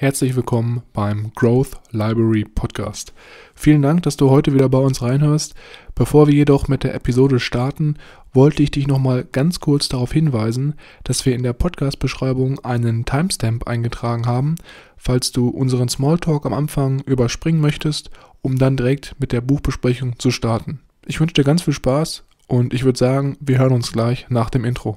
Herzlich willkommen beim Growth Library Podcast. Vielen Dank, dass du heute wieder bei uns reinhörst. Bevor wir jedoch mit der Episode starten, wollte ich dich nochmal ganz kurz darauf hinweisen, dass wir in der Podcast-Beschreibung einen Timestamp eingetragen haben, falls du unseren Smalltalk am Anfang überspringen möchtest, um dann direkt mit der Buchbesprechung zu starten. Ich wünsche dir ganz viel Spaß und ich würde sagen, wir hören uns gleich nach dem Intro.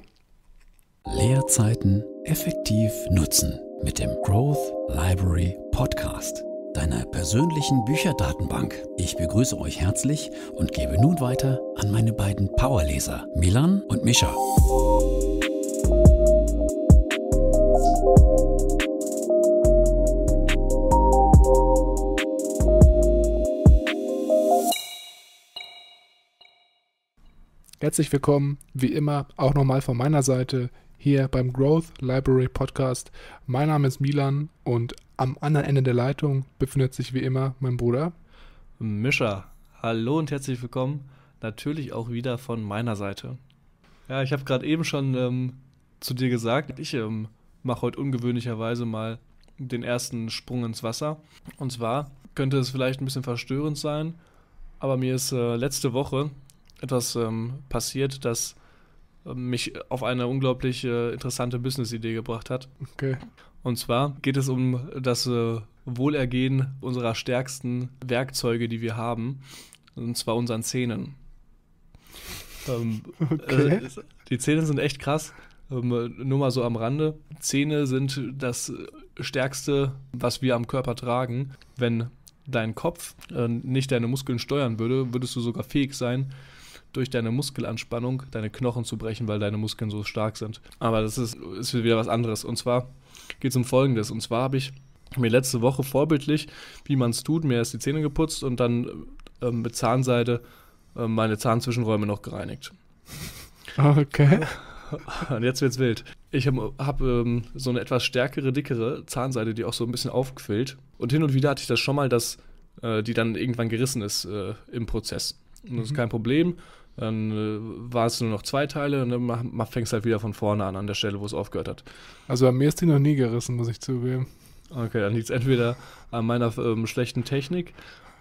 Lehrzeiten effektiv nutzen mit dem Growth Library Podcast, deiner persönlichen Bücherdatenbank. Ich begrüße euch herzlich und gebe nun weiter an meine beiden Powerleser, Milan und Mischa. Herzlich willkommen, wie immer, auch nochmal von meiner Seite hier beim Growth Library Podcast. Mein Name ist Milan und am anderen Ende der Leitung befindet sich wie immer mein Bruder Mischa. Hallo und herzlich willkommen. Natürlich auch wieder von meiner Seite. Ja, ich habe gerade eben schon ähm, zu dir gesagt, ich ähm, mache heute ungewöhnlicherweise mal den ersten Sprung ins Wasser. Und zwar könnte es vielleicht ein bisschen verstörend sein, aber mir ist äh, letzte Woche etwas ähm, passiert, das mich auf eine unglaublich äh, interessante Business-Idee gebracht hat. Okay. Und zwar geht es um das äh, Wohlergehen unserer stärksten Werkzeuge, die wir haben, und zwar unseren Zähnen. Ähm, äh, okay. die Zähne sind echt krass. Ähm, nur mal so am Rande. Zähne sind das Stärkste, was wir am Körper tragen. Wenn dein Kopf nicht deine Muskeln steuern würde, würdest du sogar fähig sein, durch deine Muskelanspannung deine Knochen zu brechen, weil deine Muskeln so stark sind. Aber das ist, ist wieder was anderes. Und zwar geht es um Folgendes. Und zwar habe ich mir letzte Woche vorbildlich, wie man es tut, mir erst die Zähne geputzt und dann ähm, mit Zahnseide äh, meine Zahnzwischenräume noch gereinigt. Okay. Und jetzt wird's wild. Ich habe hab, ähm, so eine etwas stärkere, dickere Zahnseide, die auch so ein bisschen aufquillt. Und hin und wieder hatte ich das schon mal, dass äh, die dann irgendwann gerissen ist äh, im Prozess. Und das mhm. ist kein Problem. Dann äh, waren es nur noch zwei Teile und dann mach, mach, fängst halt wieder von vorne an, an der Stelle, wo es aufgehört hat. Also an mir ist die noch nie gerissen, muss ich zugeben. Okay, dann liegt es entweder an meiner ähm, schlechten Technik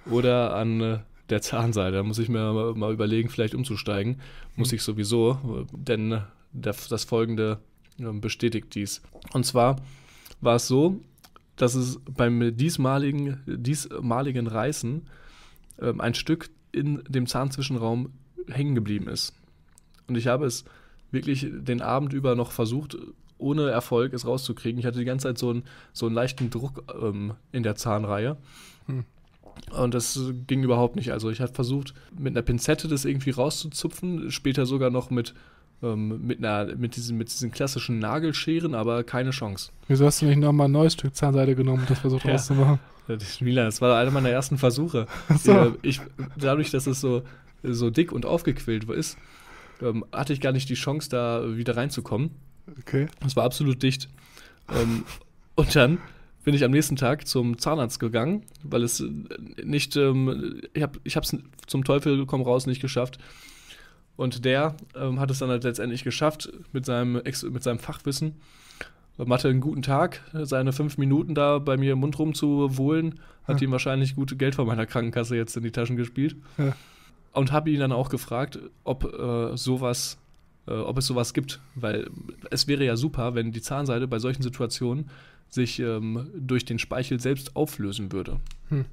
oder an äh, der Zahnseite. Da muss ich mir mal, mal überlegen, vielleicht umzusteigen. Hm. Muss mhm. ich sowieso, denn äh, der, das folgende äh, bestätigt dies. Und zwar war es so, dass es beim diesmaligen, diesmaligen Reißen äh, ein Stück in dem Zahnzwischenraum hängen geblieben ist. Und ich habe es wirklich den Abend über noch versucht, ohne Erfolg es rauszukriegen. Ich hatte die ganze Zeit so einen, so einen leichten Druck ähm, in der Zahnreihe. Hm. Und das ging überhaupt nicht. Also ich habe versucht, mit einer Pinzette das irgendwie rauszuzupfen, später sogar noch mit, ähm, mit, einer, mit, diesen, mit diesen klassischen Nagelscheren, aber keine Chance. Wieso hast du nicht nochmal ein neues Stück Zahnseide genommen, und das versucht ja. rauszumachen? Milan, das war einer meiner ersten Versuche. So. Ich, dadurch, dass es so so dick und aufgequillt ist, ähm, hatte ich gar nicht die Chance, da wieder reinzukommen. Okay. Es war absolut dicht. Ähm, und dann bin ich am nächsten Tag zum Zahnarzt gegangen, weil es äh, nicht, ähm, ich habe es zum Teufel komm raus nicht geschafft. Und der ähm, hat es dann halt letztendlich geschafft mit seinem, mit seinem Fachwissen. Ähm, hatte einen guten Tag, seine fünf Minuten da bei mir im Mund rumzuwohlen, hat ja. ihm wahrscheinlich gute Geld von meiner Krankenkasse jetzt in die Taschen gespielt. Ja und habe ihn dann auch gefragt, ob äh, sowas, äh, ob es sowas gibt, weil es wäre ja super, wenn die Zahnseide bei solchen Situationen sich ähm, durch den Speichel selbst auflösen würde. Hm.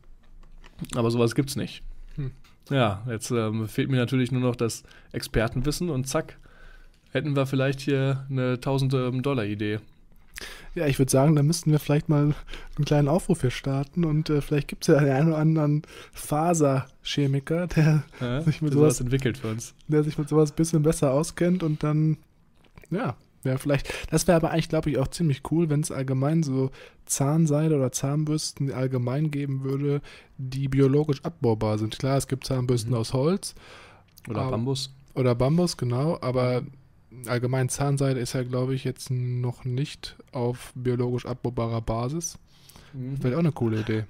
Aber sowas gibt's nicht. Hm. Ja, jetzt ähm, fehlt mir natürlich nur noch das Expertenwissen und zack, hätten wir vielleicht hier eine 1000 ähm, Dollar Idee. Ja, ich würde sagen, da müssten wir vielleicht mal einen kleinen Aufruf hier starten und äh, vielleicht gibt es ja den einen oder anderen Faserchemiker, der ja, sich mit sowas entwickelt für uns. Der sich mit sowas ein bisschen besser auskennt und dann, ja, wäre vielleicht. Das wäre aber eigentlich, glaube ich, auch ziemlich cool, wenn es allgemein so Zahnseide oder Zahnbürsten allgemein geben würde, die biologisch abbaubar sind. Klar, es gibt Zahnbürsten mhm. aus Holz. Oder aber, Bambus. Oder Bambus, genau, aber allgemein Zahnseide ist ja, glaube ich, jetzt noch nicht auf biologisch abbaubarer Basis. Mhm. Wäre auch eine coole Idee.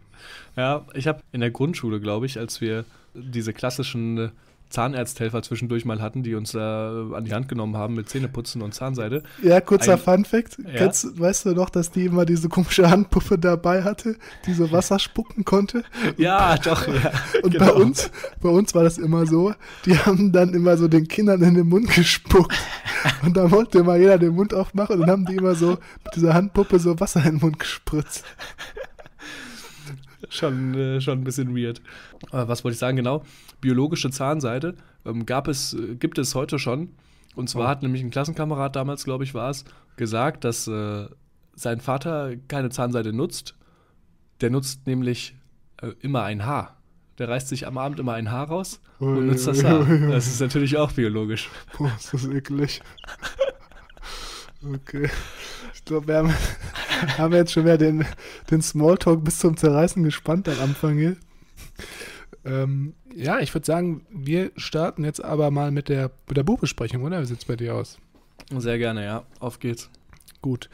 Ja, ich habe in der Grundschule, glaube ich, als wir diese klassischen Zahnärzthelfer zwischendurch mal hatten, die uns da äh, an die Hand genommen haben mit Zähneputzen und Zahnseide. Ja, kurzer Ein, Fun Fact. Ja? Kennst, weißt du noch, dass die immer diese komische Handpuppe dabei hatte, die so Wasser spucken konnte? Ja, und, doch. Ja, und genau. bei, uns, bei uns war das immer so, die haben dann immer so den Kindern in den Mund gespuckt. Und da wollte immer jeder den Mund aufmachen und dann haben die immer so mit dieser Handpuppe so Wasser in den Mund gespritzt schon, äh, schon ein bisschen weird. Aber äh, was wollte ich sagen, genau? Biologische Zahnseide ähm, gab es, äh, gibt es heute schon. Und zwar oh. hat nämlich ein Klassenkamerad damals, glaube ich, war es, gesagt, dass äh, sein Vater keine Zahnseide nutzt. Der nutzt nämlich äh, immer ein Haar. Der reißt sich am Abend immer ein Haar raus und nutzt das Haar. Das ist natürlich auch biologisch. Boah, ist das eklig. Okay glaube, wir haben, haben jetzt schon wieder den, den Smalltalk bis zum Zerreißen gespannt am Anfang hier. Ähm, ja, ich würde sagen, wir starten jetzt aber mal mit der, mit der Buchbesprechung, oder? Wie sieht es bei dir aus? Sehr gerne, ja. Auf geht's. Gut.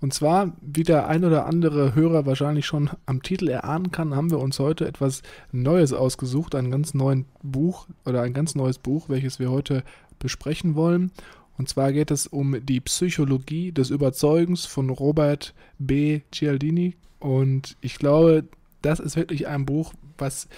Und zwar, wie der ein oder andere Hörer wahrscheinlich schon am Titel erahnen kann, haben wir uns heute etwas Neues ausgesucht, ein ganz neuen Buch oder ein ganz neues Buch, welches wir heute besprechen wollen. Und zwar geht es um die Psychologie des Überzeugens von Robert B. Cialdini. Und ich glaube, das ist wirklich ein Buch, was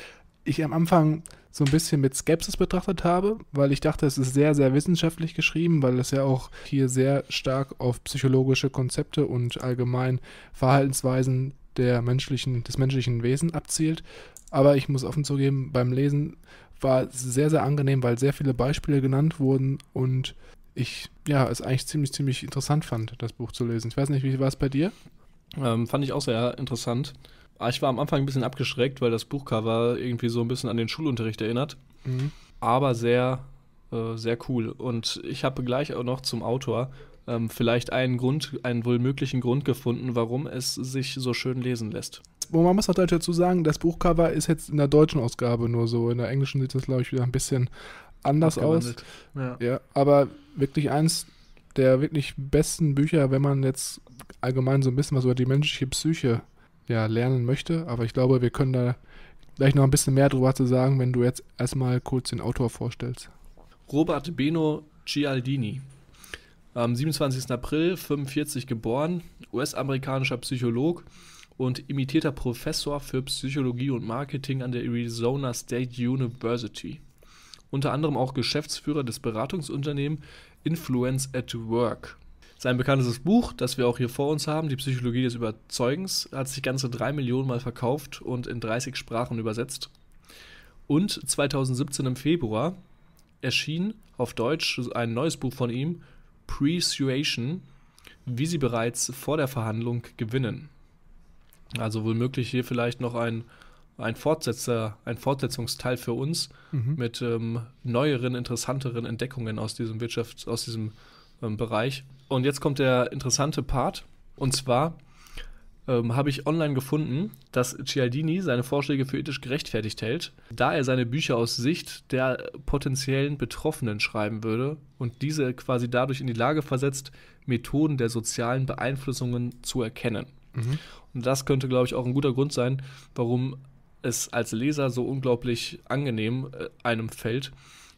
ich am Anfang so ein bisschen mit Skepsis betrachtet habe, weil ich dachte, es ist sehr, sehr wissenschaftlich geschrieben, weil es ja auch hier sehr stark auf psychologische Konzepte und allgemein Verhaltensweisen der menschlichen, des menschlichen Wesens abzielt. Aber ich muss offen zugeben, beim Lesen war es sehr, sehr angenehm, weil sehr viele Beispiele genannt wurden und ich ja es eigentlich ziemlich, ziemlich interessant fand, das Buch zu lesen. Ich weiß nicht, wie war es bei dir? Ähm, fand ich auch sehr interessant. Ah, ich war am Anfang ein bisschen abgeschreckt, weil das Buchcover irgendwie so ein bisschen an den Schulunterricht erinnert. Mhm. Aber sehr, äh, sehr cool. Und ich habe gleich auch noch zum Autor ähm, vielleicht einen Grund, einen wohl möglichen Grund gefunden, warum es sich so schön lesen lässt. Und man muss auch dazu sagen, das Buchcover ist jetzt in der deutschen Ausgabe nur so. In der englischen sieht das, glaube ich, wieder ein bisschen anders aus. Ja. ja. aber wirklich eins der wirklich besten Bücher, wenn man jetzt allgemein so ein bisschen was über die menschliche Psyche ja, lernen möchte. Aber ich glaube, wir können da gleich noch ein bisschen mehr drüber zu sagen, wenn du jetzt erstmal kurz den Autor vorstellst. Robert Beno Cialdini. Am 27. April 1945 geboren, US-amerikanischer Psycholog und imitierter Professor für Psychologie und Marketing an der Arizona State University unter anderem auch Geschäftsführer des Beratungsunternehmens Influence at Work. Sein bekanntes Buch, das wir auch hier vor uns haben, Die Psychologie des Überzeugens, hat sich ganze drei Millionen Mal verkauft und in 30 Sprachen übersetzt. Und 2017 im Februar erschien auf Deutsch ein neues Buch von ihm, Persuasion, wie sie bereits vor der Verhandlung gewinnen. Also womöglich hier vielleicht noch ein ein Fortsetzer, ein Fortsetzungsteil für uns mhm. mit ähm, neueren, interessanteren Entdeckungen aus diesem Wirtschafts-, aus diesem ähm, Bereich. Und jetzt kommt der interessante Part. Und zwar ähm, habe ich online gefunden, dass Cialdini seine Vorschläge für ethisch gerechtfertigt hält, da er seine Bücher aus Sicht der potenziellen Betroffenen schreiben würde und diese quasi dadurch in die Lage versetzt, Methoden der sozialen Beeinflussungen zu erkennen. Mhm. Und das könnte, glaube ich, auch ein guter Grund sein, warum es als Leser so unglaublich angenehm äh, einem fällt,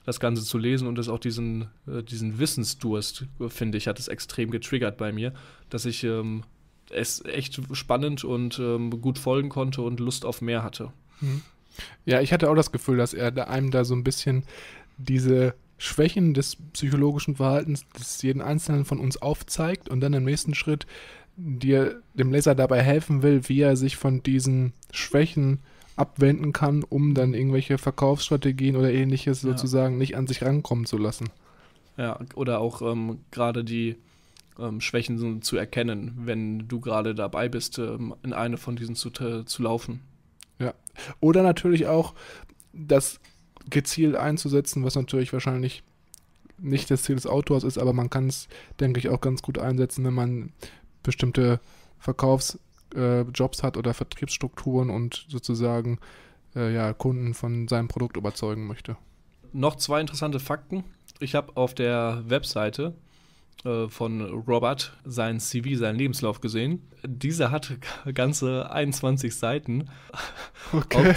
das Ganze zu lesen und es auch diesen, äh, diesen Wissensdurst, finde ich, hat es extrem getriggert bei mir, dass ich ähm, es echt spannend und ähm, gut folgen konnte und Lust auf mehr hatte. Mhm. Ja, ich hatte auch das Gefühl, dass er einem da so ein bisschen diese Schwächen des psychologischen Verhaltens des jeden Einzelnen von uns aufzeigt und dann im nächsten Schritt dir dem Leser dabei helfen will, wie er sich von diesen Schwächen abwenden kann, um dann irgendwelche Verkaufsstrategien oder ähnliches ja. sozusagen nicht an sich rankommen zu lassen. Ja, oder auch ähm, gerade die ähm, Schwächen zu erkennen, wenn du gerade dabei bist, ähm, in eine von diesen zu, äh, zu laufen. Ja, oder natürlich auch das gezielt einzusetzen, was natürlich wahrscheinlich nicht das Ziel des Autors ist, aber man kann es, denke ich, auch ganz gut einsetzen, wenn man bestimmte Verkaufs- äh, Jobs hat oder Vertriebsstrukturen und sozusagen äh, ja, Kunden von seinem Produkt überzeugen möchte. Noch zwei interessante Fakten. Ich habe auf der Webseite äh, von Robert sein CV, seinen Lebenslauf gesehen. Dieser hat ganze 21 Seiten. Okay.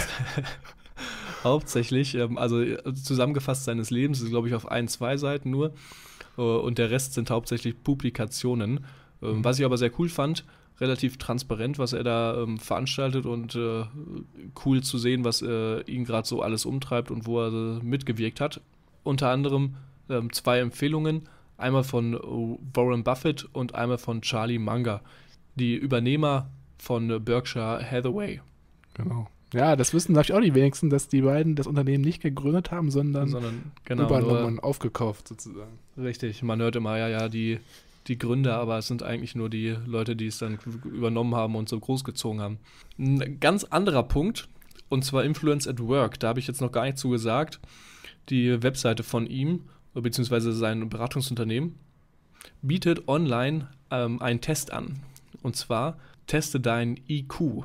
hauptsächlich, ähm, also äh, zusammengefasst seines Lebens ist, glaube ich, auf ein, zwei Seiten nur. Äh, und der Rest sind hauptsächlich Publikationen. Ähm, mhm. Was ich aber sehr cool fand, relativ transparent, was er da ähm, veranstaltet und äh, cool zu sehen, was äh, ihn gerade so alles umtreibt und wo er äh, mitgewirkt hat. Unter anderem ähm, zwei Empfehlungen, einmal von äh, Warren Buffett und einmal von Charlie Munger, die Übernehmer von äh, Berkshire Hathaway. Genau. Ja, das wissen, glaube ich, auch die wenigsten, dass die beiden das Unternehmen nicht gegründet haben, sondern, sondern genau, übernommen, aufgekauft sozusagen. Richtig, man hört immer, ja, ja, die die Gründer, aber es sind eigentlich nur die Leute, die es dann übernommen haben und so großgezogen haben. Ein ganz anderer Punkt, und zwar Influence at Work. Da habe ich jetzt noch gar nicht zu gesagt. Die Webseite von ihm, beziehungsweise sein Beratungsunternehmen, bietet online ähm, einen Test an. Und zwar teste deinen IQ.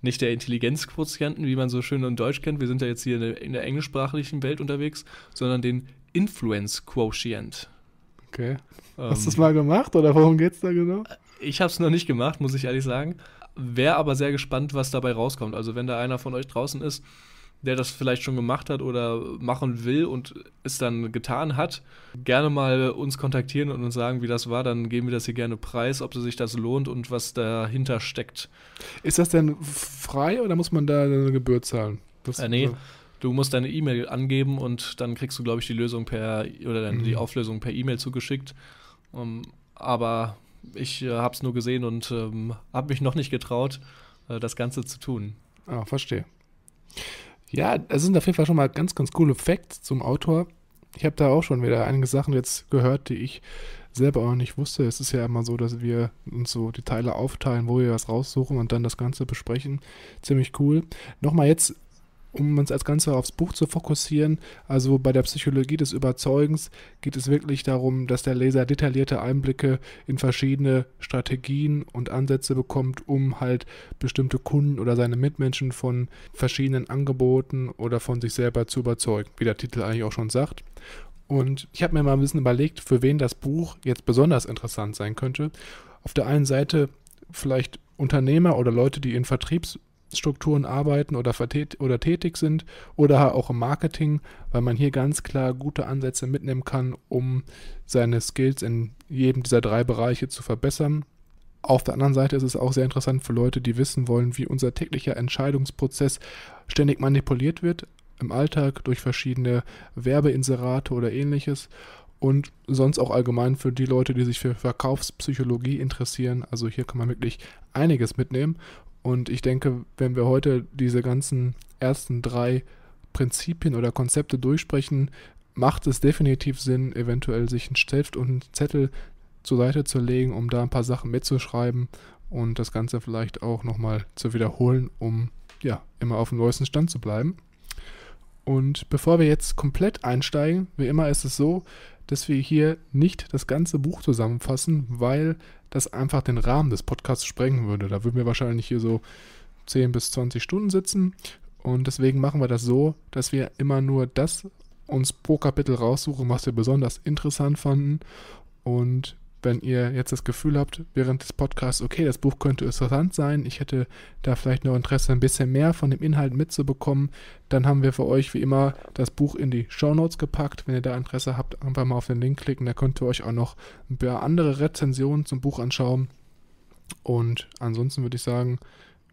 Nicht der Intelligenzquotienten, wie man so schön in Deutsch kennt, wir sind ja jetzt hier in der, in der englischsprachlichen Welt unterwegs, sondern den Influence Quotient. Okay. Ähm, Hast du es mal gemacht oder worum geht es da genau? Ich habe es noch nicht gemacht, muss ich ehrlich sagen. Wäre aber sehr gespannt, was dabei rauskommt. Also wenn da einer von euch draußen ist, der das vielleicht schon gemacht hat oder machen will und es dann getan hat, gerne mal uns kontaktieren und uns sagen, wie das war. Dann geben wir das hier gerne preis, ob sich das lohnt und was dahinter steckt. Ist das denn frei oder muss man da eine Gebühr zahlen? Das, äh, nee. So Du musst deine E-Mail angeben und dann kriegst du, glaube ich, die Lösung per oder dann mhm. die Auflösung per E-Mail zugeschickt. Um, ähm, aber ich äh, habe es nur gesehen und ähm, habe mich noch nicht getraut, äh, das Ganze zu tun. Ah, verstehe. Ja, das sind auf jeden Fall schon mal ganz, ganz coole Facts zum Autor. Ich habe da auch schon wieder einige Sachen jetzt gehört, die ich selber auch nicht wusste. Es ist ja immer so, dass wir uns so die Teile aufteilen, wo wir was raussuchen und dann das Ganze besprechen. Ziemlich cool. Nochmal jetzt um uns als Ganze aufs Buch zu fokussieren. Also bei der Psychologie des Überzeugens geht es wirklich darum, dass der Leser detaillierte Einblicke in verschiedene Strategien und Ansätze bekommt, um halt bestimmte Kunden oder seine Mitmenschen von verschiedenen Angeboten oder von sich selber zu überzeugen, wie der Titel eigentlich auch schon sagt. Und ich habe mir mal ein bisschen überlegt, für wen das Buch jetzt besonders interessant sein könnte. Auf der einen Seite vielleicht Unternehmer oder Leute, die in Vertriebs Strukturen arbeiten oder, oder tätig sind oder auch im Marketing, weil man hier ganz klar gute Ansätze mitnehmen kann, um seine Skills in jedem dieser drei Bereiche zu verbessern. Auf der anderen Seite ist es auch sehr interessant für Leute, die wissen wollen, wie unser täglicher Entscheidungsprozess ständig manipuliert wird im Alltag durch verschiedene Werbeinserate oder ähnliches und sonst auch allgemein für die Leute, die sich für Verkaufspsychologie interessieren. Also hier kann man wirklich einiges mitnehmen und ich denke, wenn wir heute diese ganzen ersten drei Prinzipien oder Konzepte durchsprechen, macht es definitiv Sinn, eventuell sich einen Stift und einen Zettel zur Seite zu legen, um da ein paar Sachen mitzuschreiben und das Ganze vielleicht auch nochmal zu wiederholen, um ja immer auf dem neuesten Stand zu bleiben. Und bevor wir jetzt komplett einsteigen, wie immer ist es so, dass wir hier nicht das ganze Buch zusammenfassen, weil das einfach den Rahmen des Podcasts sprengen würde. Da würden wir wahrscheinlich hier so 10 bis 20 Stunden sitzen. Und deswegen machen wir das so, dass wir immer nur das uns pro Kapitel raussuchen, was wir besonders interessant fanden. Und wenn ihr jetzt das Gefühl habt, während des Podcasts, okay, das Buch könnte interessant sein, ich hätte da vielleicht noch Interesse, ein bisschen mehr von dem Inhalt mitzubekommen, dann haben wir für euch wie immer das Buch in die Show Notes gepackt. Wenn ihr da Interesse habt, einfach mal auf den Link klicken, da könnt ihr euch auch noch ein paar andere Rezensionen zum Buch anschauen. Und ansonsten würde ich sagen,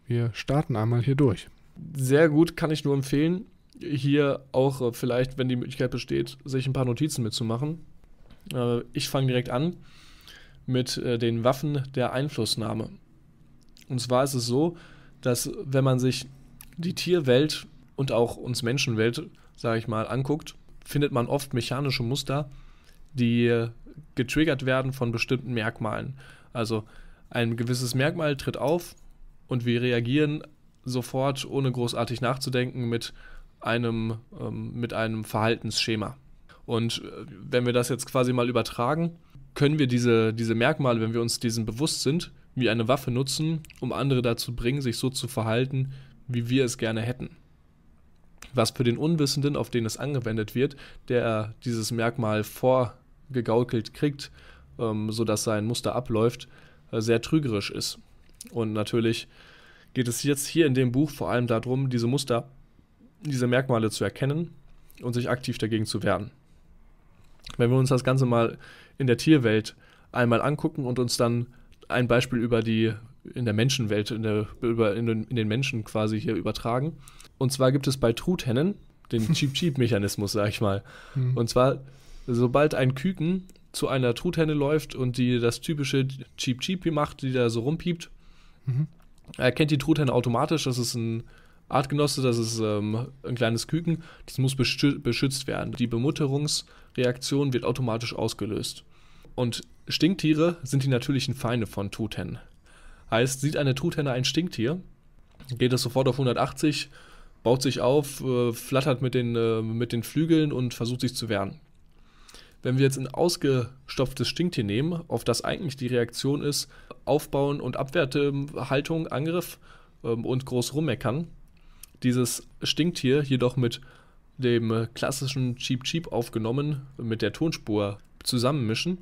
wir starten einmal hier durch. Sehr gut, kann ich nur empfehlen. Hier auch äh, vielleicht, wenn die Möglichkeit besteht, sich ein paar Notizen mitzumachen. Äh, ich fange direkt an mit äh, den Waffen der Einflussnahme. Und zwar ist es so, dass wenn man sich die Tierwelt und auch uns Menschenwelt, sage ich mal, anguckt, findet man oft mechanische Muster, die getriggert werden von bestimmten Merkmalen. Also ein gewisses Merkmal tritt auf und wir reagieren sofort, ohne großartig nachzudenken, mit einem, ähm, mit einem Verhaltensschema. Und äh, wenn wir das jetzt quasi mal übertragen können wir diese, diese Merkmale, wenn wir uns diesen bewusst sind, wie eine Waffe nutzen, um andere dazu bringen, sich so zu verhalten, wie wir es gerne hätten. Was für den Unwissenden, auf den es angewendet wird, der dieses Merkmal vorgegaukelt kriegt, ähm, sodass sein Muster abläuft, äh, sehr trügerisch ist. Und natürlich geht es jetzt hier in dem Buch vor allem darum, diese Muster, diese Merkmale zu erkennen und sich aktiv dagegen zu wehren. Wenn wir uns das Ganze mal in der Tierwelt einmal angucken und uns dann ein Beispiel über die in der Menschenwelt, in, der, über, in, den, in den Menschen quasi hier übertragen. Und zwar gibt es bei Truthennen den Cheap-Cheap-Mechanismus, sag ich mal. Mhm. Und zwar, sobald ein Küken zu einer Truthenne läuft und die das typische Cheap-Cheap macht, die da so rumpiept, mhm. erkennt die Truthenne automatisch, das ist ein Artgenosse, das ist ähm, ein kleines Küken, das muss beschützt werden. Die Bemutterungsreaktion wird automatisch ausgelöst. Und Stinktiere sind die natürlichen Feinde von Truthähnen. Heißt, sieht eine Truthenne ein Stinktier, geht es sofort auf 180, baut sich auf, äh, flattert mit den, äh, mit den Flügeln und versucht sich zu wehren. Wenn wir jetzt ein ausgestopftes Stinktier nehmen, auf das eigentlich die Reaktion ist, aufbauen und Abwertehaltung, ähm, Angriff ähm, und groß rummeckern, dieses Stinktier jedoch mit dem äh, klassischen Cheep Cheep aufgenommen, mit der Tonspur zusammenmischen,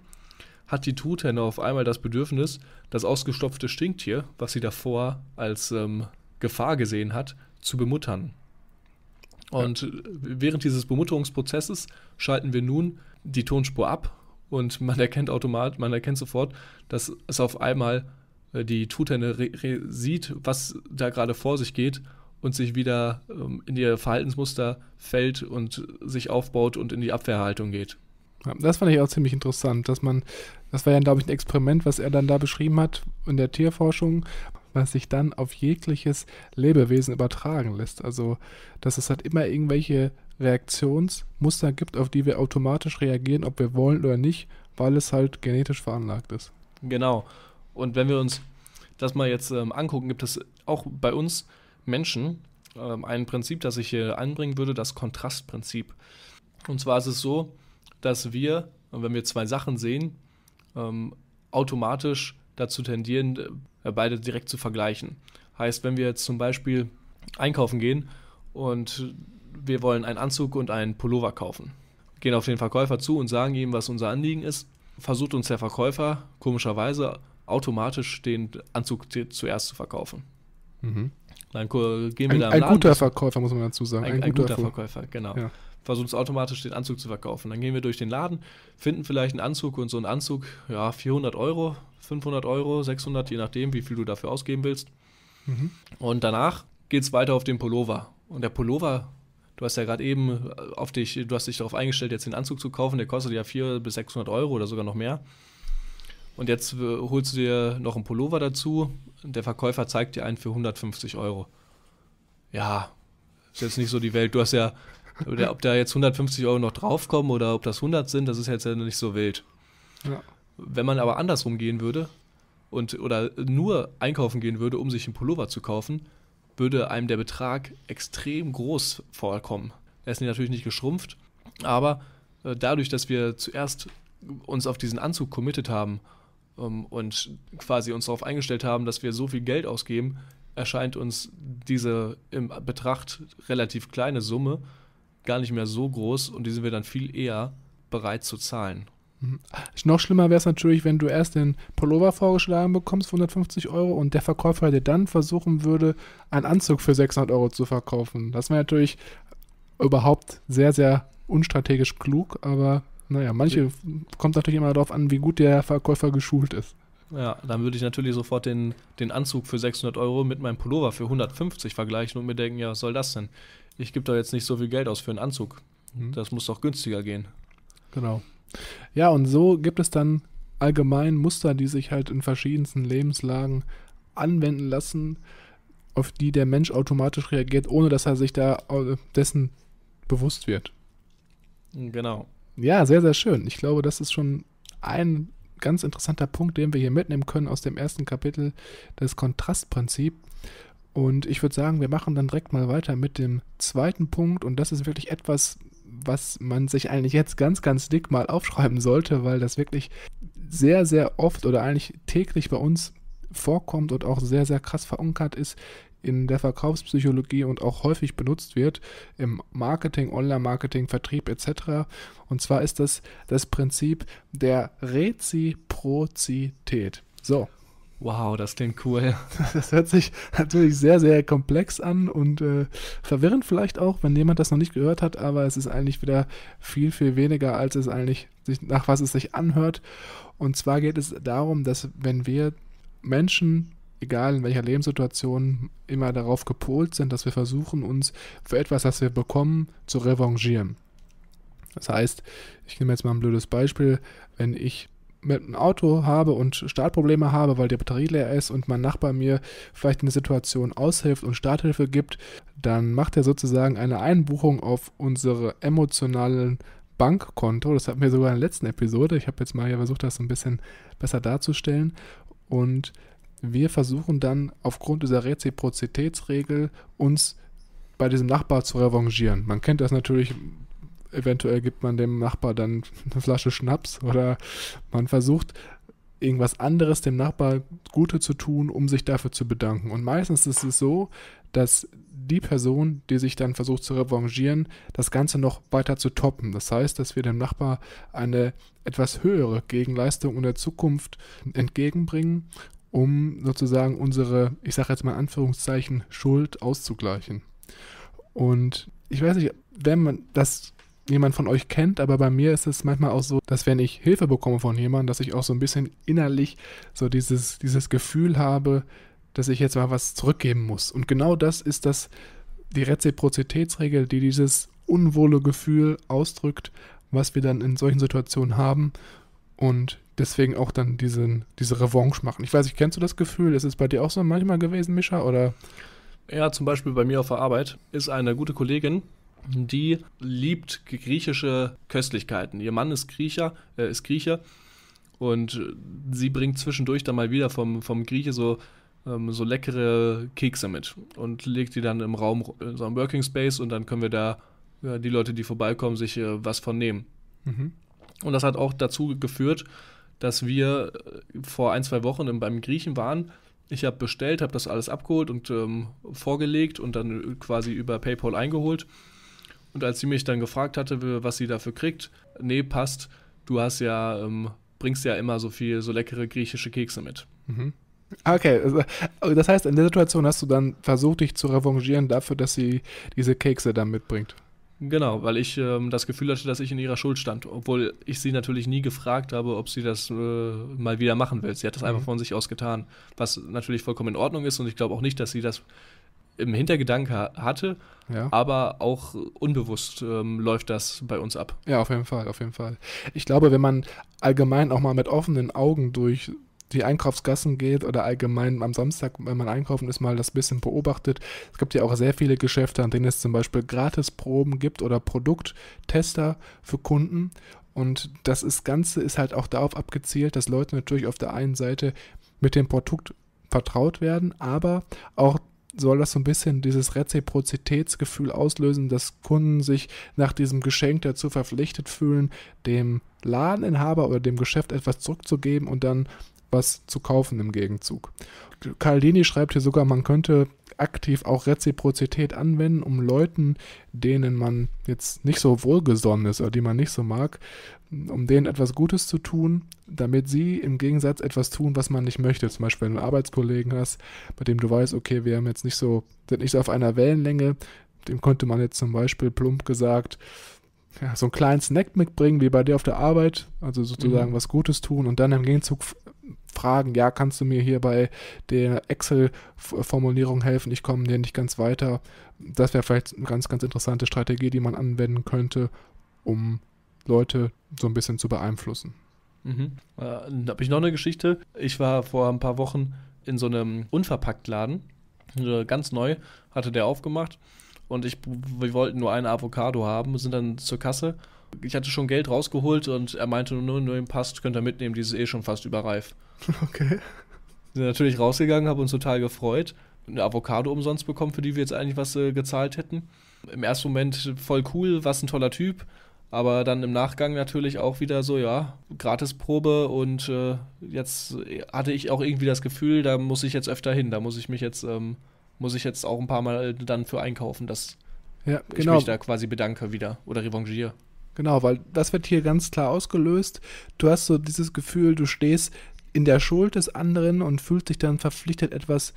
hat die Truthenne auf einmal das Bedürfnis, das ausgestopfte Stinktier, was sie davor als ähm, Gefahr gesehen hat, zu bemuttern. Und ja. Äh, während dieses Bemutterungsprozesses schalten wir nun die Tonspur ab und man erkennt automat, man erkennt sofort, dass es auf einmal äh, die Truthenne sieht, was da gerade vor sich geht und sich wieder ähm, in ihr Verhaltensmuster fällt und sich aufbaut und in die Abwehrhaltung geht. Das fand ich auch ziemlich interessant, dass man, das war ja, glaube ich, ein Experiment, was er dann da beschrieben hat in der Tierforschung, was sich dann auf jegliches Lebewesen übertragen lässt. Also, dass es halt immer irgendwelche Reaktionsmuster gibt, auf die wir automatisch reagieren, ob wir wollen oder nicht, weil es halt genetisch veranlagt ist. Genau. Und wenn wir uns das mal jetzt ähm, angucken, gibt es auch bei uns Menschen ähm, ein Prinzip, das ich hier anbringen würde, das Kontrastprinzip. Und zwar ist es so, dass wir, wenn wir zwei Sachen sehen, ähm, automatisch dazu tendieren, äh, beide direkt zu vergleichen. Heißt, wenn wir jetzt zum Beispiel einkaufen gehen und wir wollen einen Anzug und einen Pullover kaufen, gehen auf den Verkäufer zu und sagen ihm, was unser Anliegen ist, versucht uns der Verkäufer komischerweise automatisch den Anzug zuerst zu verkaufen. Mhm. Dann gehen wir ein, da im Ein Laden guter Verkäufer, muss man dazu sagen. Ein, ein, ein guter, guter Verkäufer, genau. Ja versuchen es automatisch den Anzug zu verkaufen. Dann gehen wir durch den Laden, finden vielleicht einen Anzug und so einen Anzug, ja, 400 Euro, 500 Euro, 600, je nachdem, wie viel du dafür ausgeben willst. Mhm. Und danach geht es weiter auf den Pullover. Und der Pullover, du hast ja gerade eben äh, auf dich, du hast dich darauf eingestellt, jetzt den Anzug zu kaufen, der kostet ja 400 bis 600 Euro oder sogar noch mehr. Und jetzt äh, holst du dir noch einen Pullover dazu. Der Verkäufer zeigt dir einen für 150 Euro. Ja, ist jetzt nicht so die Welt. Du hast ja oder ob da jetzt 150 Euro noch draufkommen oder ob das 100 sind, das ist jetzt ja nicht so wild. Ja. Wenn man aber andersrum gehen würde und oder nur einkaufen gehen würde, um sich einen Pullover zu kaufen, würde einem der Betrag extrem groß vorkommen. Er ist natürlich nicht geschrumpft, aber äh, dadurch, dass wir zuerst uns auf diesen Anzug committed haben ähm, und quasi uns darauf eingestellt haben, dass wir so viel Geld ausgeben, erscheint uns diese im Betracht relativ kleine Summe gar nicht mehr so groß und die sind wir dann viel eher bereit zu zahlen. Mhm. Noch schlimmer wäre es natürlich, wenn du erst den Pullover vorgeschlagen bekommst für 150 Euro und der Verkäufer dir dann versuchen würde, einen Anzug für 600 Euro zu verkaufen. Das wäre natürlich überhaupt sehr, sehr unstrategisch klug, aber naja, manche kommt natürlich immer darauf an, wie gut der Verkäufer geschult ist. Ja, dann würde ich natürlich sofort den, den Anzug für 600 Euro mit meinem Pullover für 150 vergleichen und mir denken, ja, was soll das denn? ich gebe da jetzt nicht so viel Geld aus für einen Anzug. Mhm. Das muss doch günstiger gehen. Genau. Ja, und so gibt es dann allgemein Muster, die sich halt in verschiedensten Lebenslagen anwenden lassen, auf die der Mensch automatisch reagiert, ohne dass er sich da äh, dessen bewusst wird. Genau. Ja, sehr, sehr schön. Ich glaube, das ist schon ein ganz interessanter Punkt, den wir hier mitnehmen können aus dem ersten Kapitel, das Kontrastprinzip. Und ich würde sagen, wir machen dann direkt mal weiter mit dem zweiten Punkt. Und das ist wirklich etwas, was man sich eigentlich jetzt ganz, ganz dick mal aufschreiben sollte, weil das wirklich sehr, sehr oft oder eigentlich täglich bei uns vorkommt und auch sehr, sehr krass verunkert ist in der Verkaufspsychologie und auch häufig benutzt wird im Marketing, Online-Marketing, Vertrieb etc. Und zwar ist das das Prinzip der Reziprozität. So, Wow, das klingt cool. Das hört sich natürlich sehr, sehr komplex an und äh, verwirrend vielleicht auch, wenn jemand das noch nicht gehört hat, aber es ist eigentlich wieder viel, viel weniger, als es eigentlich sich, nach was es sich anhört. Und zwar geht es darum, dass wenn wir Menschen, egal in welcher Lebenssituation, immer darauf gepolt sind, dass wir versuchen, uns für etwas, das wir bekommen, zu revanchieren. Das heißt, ich nehme jetzt mal ein blödes Beispiel, wenn ich mit einem Auto habe und Startprobleme habe, weil die Batterie leer ist und mein Nachbar mir vielleicht in der Situation aushilft und Starthilfe gibt, dann macht er sozusagen eine Einbuchung auf unsere emotionalen Bankkonto. Das hatten wir sogar in der letzten Episode. Ich habe jetzt mal versucht, das ein bisschen besser darzustellen. Und wir versuchen dann aufgrund dieser Reziprozitätsregel uns bei diesem Nachbar zu revanchieren. Man kennt das natürlich eventuell gibt man dem Nachbar dann eine Flasche Schnaps oder man versucht irgendwas anderes dem Nachbar Gute zu tun, um sich dafür zu bedanken. Und meistens ist es so, dass die Person, die sich dann versucht zu revanchieren, das Ganze noch weiter zu toppen. Das heißt, dass wir dem Nachbar eine etwas höhere Gegenleistung in der Zukunft entgegenbringen, um sozusagen unsere, ich sage jetzt mal in Anführungszeichen, Schuld auszugleichen. Und ich weiß nicht, wenn man das jemand von euch kennt, aber bei mir ist es manchmal auch so, dass wenn ich Hilfe bekomme von jemandem, dass ich auch so ein bisschen innerlich so dieses, dieses Gefühl habe, dass ich jetzt mal was zurückgeben muss. Und genau das ist das, die Reziprozitätsregel, die dieses unwohle Gefühl ausdrückt, was wir dann in solchen Situationen haben und deswegen auch dann diesen, diese Revanche machen. Ich weiß nicht, kennst du das Gefühl? Ist es bei dir auch so manchmal gewesen, Mischa, oder? Ja, zum Beispiel bei mir auf der Arbeit ist eine gute Kollegin, die liebt griechische Köstlichkeiten. Ihr Mann ist Griecher, äh, ist Grieche und sie bringt zwischendurch dann mal wieder vom, vom Grieche so, ähm, so leckere Kekse mit und legt die dann im Raum, in so einem Working Space und dann können wir da ja, die Leute, die vorbeikommen, sich äh, was von nehmen. Mhm. Und das hat auch dazu geführt, dass wir äh, vor ein, zwei Wochen beim Griechen waren. Ich habe bestellt, habe das alles abgeholt und ähm, vorgelegt und dann äh, quasi über PayPal eingeholt. Und als sie mich dann gefragt hatte, was sie dafür kriegt, nee, passt, du hast ja, ähm, bringst ja immer so viel, so leckere griechische Kekse mit. Mhm. Ah, okay, also, also das heißt, in der Situation hast du dann versucht, dich zu revanchieren dafür, dass sie diese Kekse dann mitbringt. Genau, weil ich ähm, das Gefühl hatte, dass ich in ihrer Schuld stand, obwohl ich sie natürlich nie gefragt habe, ob sie das äh, mal wieder machen will. Sie hat das mhm. einfach von sich aus getan, was natürlich vollkommen in Ordnung ist und ich glaube auch nicht, dass sie das im Hintergedanke hatte, ja. aber auch unbewusst ähm, läuft das bei uns ab. Ja, auf jeden Fall, auf jeden Fall. Ich glaube, wenn man allgemein auch mal mit offenen Augen durch die Einkaufsgassen geht oder allgemein am Samstag, wenn man einkaufen ist, mal das bisschen beobachtet. Es gibt ja auch sehr viele Geschäfte, an denen es zum Beispiel Gratisproben gibt oder Produkttester für Kunden. Und das ist Ganze ist halt auch darauf abgezielt, dass Leute natürlich auf der einen Seite mit dem Produkt vertraut werden, aber auch soll das so ein bisschen dieses Reziprozitätsgefühl auslösen, dass Kunden sich nach diesem Geschenk dazu verpflichtet fühlen, dem Ladeninhaber oder dem Geschäft etwas zurückzugeben und dann was zu kaufen im Gegenzug. Caldini schreibt hier sogar, man könnte aktiv auch Reziprozität anwenden, um Leuten, denen man jetzt nicht so wohlgesonnen ist oder die man nicht so mag, um denen etwas Gutes zu tun, damit sie im Gegensatz etwas tun, was man nicht möchte. Zum Beispiel, wenn du einen Arbeitskollegen hast, bei dem du weißt, okay, wir haben jetzt nicht so, sind nicht so auf einer Wellenlänge, dem könnte man jetzt zum Beispiel plump gesagt ja, so einen kleinen Snack mitbringen, wie bei dir auf der Arbeit, also sozusagen mhm. was Gutes tun und dann im Gegenzug fragen, ja, kannst du mir hier bei der Excel-Formulierung helfen? Ich komme hier nicht ganz weiter. Das wäre vielleicht eine ganz, ganz interessante Strategie, die man anwenden könnte, um Leute so ein bisschen zu beeinflussen. Mhm. Äh, da habe ich noch eine Geschichte. Ich war vor ein paar Wochen in so einem Unverpacktladen, äh, ganz neu, hatte der aufgemacht und ich, wir wollten nur eine Avocado haben, sind dann zur Kasse ich hatte schon Geld rausgeholt und er meinte nur, nur ihm passt, könnt ihr mitnehmen, die ist eh schon fast überreif. Okay. Sind natürlich rausgegangen, haben uns total gefreut. Eine Avocado umsonst bekommen, für die wir jetzt eigentlich was äh, gezahlt hätten. Im ersten Moment voll cool, was ein toller Typ. Aber dann im Nachgang natürlich auch wieder so, ja, Gratisprobe und äh, jetzt hatte ich auch irgendwie das Gefühl, da muss ich jetzt öfter hin, da muss ich mich jetzt, ähm, muss ich jetzt auch ein paar Mal dann für einkaufen, dass ja, genau. ich mich da quasi bedanke wieder oder revanchiere. Genau, weil das wird hier ganz klar ausgelöst. Du hast so dieses Gefühl, du stehst in der Schuld des anderen und fühlst dich dann verpflichtet, etwas